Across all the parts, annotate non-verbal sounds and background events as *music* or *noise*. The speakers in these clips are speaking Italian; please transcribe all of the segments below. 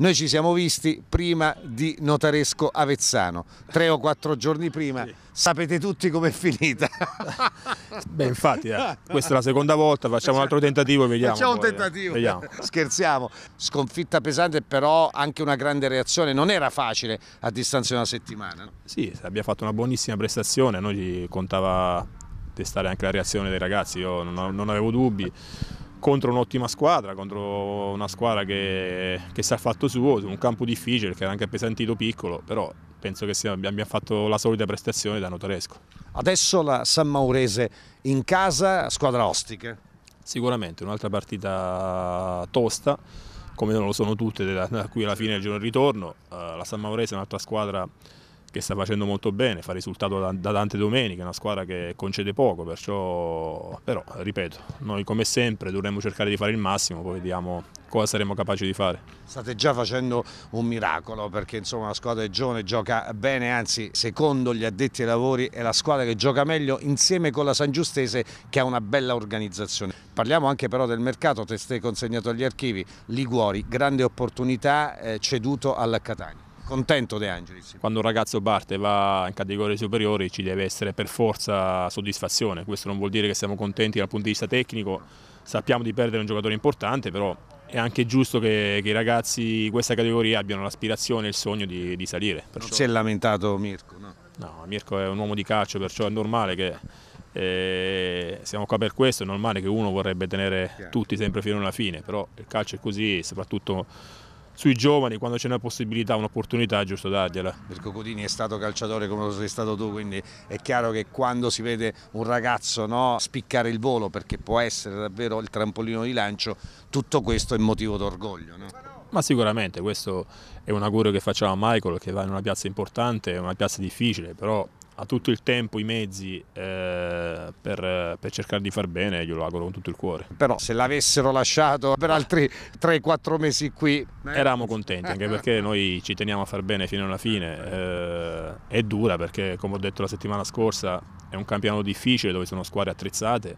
Noi ci siamo visti prima di Notaresco Avezzano, tre o quattro giorni prima. Sì. Sapete tutti com'è finita. *laughs* Beh, infatti, eh, questa è la seconda volta, facciamo un altro tentativo e vediamo. Facciamo un eh. tentativo. Eh. Vediamo. Scherziamo. Sconfitta pesante, però anche una grande reazione. Non era facile a distanza di una settimana. Sì, abbiamo fatto una buonissima prestazione, a noi contava testare anche la reazione dei ragazzi, io non avevo dubbi contro un'ottima squadra, contro una squadra che, che si è fatto suo, su un campo difficile, che era anche appesantito piccolo, però penso che sia, abbiamo fatto la solita prestazione da Notaresco. Adesso la San Maurese in casa, squadra ostica. Sicuramente, un'altra partita tosta, come non lo sono tutte da, qui alla fine del giorno di ritorno. Eh, la San Maurese è un'altra squadra che sta facendo molto bene, fa risultato da, da tante domeniche, una squadra che concede poco, perciò, però ripeto, noi come sempre dovremmo cercare di fare il massimo, poi vediamo cosa saremo capaci di fare. State già facendo un miracolo perché insomma la squadra di Gione gioca bene, anzi secondo gli addetti ai lavori è la squadra che gioca meglio insieme con la San Giustese che ha una bella organizzazione. Parliamo anche però del mercato, testé consegnato agli archivi, Liguori, grande opportunità eh, ceduto al Catania contento De Angelis. Quando un ragazzo parte e va in categorie superiori ci deve essere per forza soddisfazione, questo non vuol dire che siamo contenti dal punto di vista tecnico, sappiamo di perdere un giocatore importante, però è anche giusto che, che i ragazzi di questa categoria abbiano l'aspirazione e il sogno di, di salire. Perciò... Non si è lamentato Mirko? No? no, Mirko è un uomo di calcio, perciò è normale che eh, siamo qua per questo, è normale che uno vorrebbe tenere tutti sempre fino alla fine, però il calcio è così, soprattutto sui giovani, quando c'è una possibilità, un'opportunità, è giusto dargliela. Mirko Codini è stato calciatore come lo sei stato tu, quindi è chiaro che quando si vede un ragazzo no, spiccare il volo, perché può essere davvero il trampolino di lancio, tutto questo è motivo d'orgoglio. No? Ma sicuramente questo è un augurio che facciamo a Michael che va in una piazza importante, una piazza difficile, però ha tutto il tempo, i mezzi, eh, per, per, cercare di far bene, glielo auguro con tutto il cuore. Però se l'avessero lasciato per altri 3-4 mesi qui... Eravamo contenti, anche perché *laughs* noi ci teniamo a far bene fino alla fine. Eh, è dura perché, come ho detto la settimana scorsa, è un campionato difficile dove sono squadre attrezzate.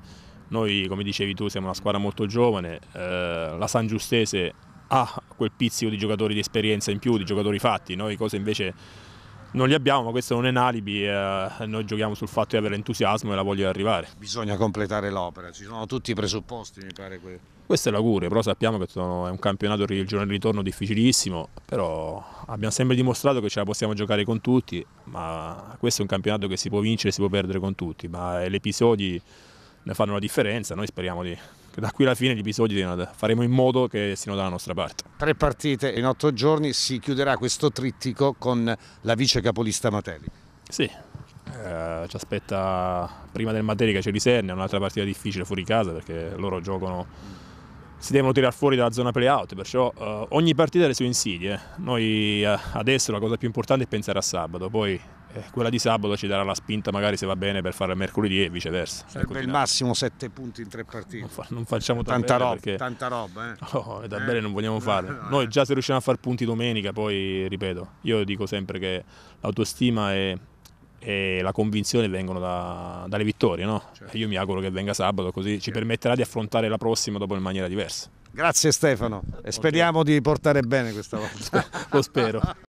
Noi, come dicevi tu, siamo una squadra molto giovane, eh, la San Giustese ha quel pizzico di giocatori di esperienza in più, di giocatori fatti, noi cosa invece non li abbiamo, ma questo non è un alibi, eh, noi giochiamo sul fatto di avere entusiasmo e la voglia di arrivare. Bisogna completare l'opera, ci sono tutti i presupposti mi pare. Que... Questa è la cura, però sappiamo che sono, è un campionato il giorno di ritorno difficilissimo, però abbiamo sempre dimostrato che ce la possiamo giocare con tutti, ma questo è un campionato che si può vincere e si può perdere con tutti, ma gli episodi ne fanno la differenza, noi speriamo di, da qui alla fine gli episodi di eh, Faremo in modo che siano dalla nostra parte. Tre partite in otto giorni si chiuderà questo trittico con la vice capolista Matelli. Sì, eh, ci aspetta prima del Materi che c'è Lisernia, un'altra partita difficile fuori casa perché loro giocano, si devono tirare fuori dalla zona play-out, perciò eh, ogni partita ha le sue insidie. Noi eh, adesso la cosa più importante è pensare a sabato, poi eh, quella di sabato ci darà la spinta magari se va bene per fare mercoledì e viceversa. Sarebbe ecco, il massimo 7 punti in tre partite. Non, fa, non facciamo tanta roba. Perché... Tanta roba, eh. *laughs* Oh, da eh? bene non vogliamo fare. Noi eh. già se riusciamo a fare punti domenica, poi ripeto, io dico sempre che l'autostima e, e la convinzione vengono da, dalle vittorie, no? Certo. Io mi auguro che venga sabato, così certo. ci permetterà di affrontare la prossima dopo in maniera diversa. Grazie Stefano e speriamo di portare bene questa volta. *laughs* Lo spero. *laughs*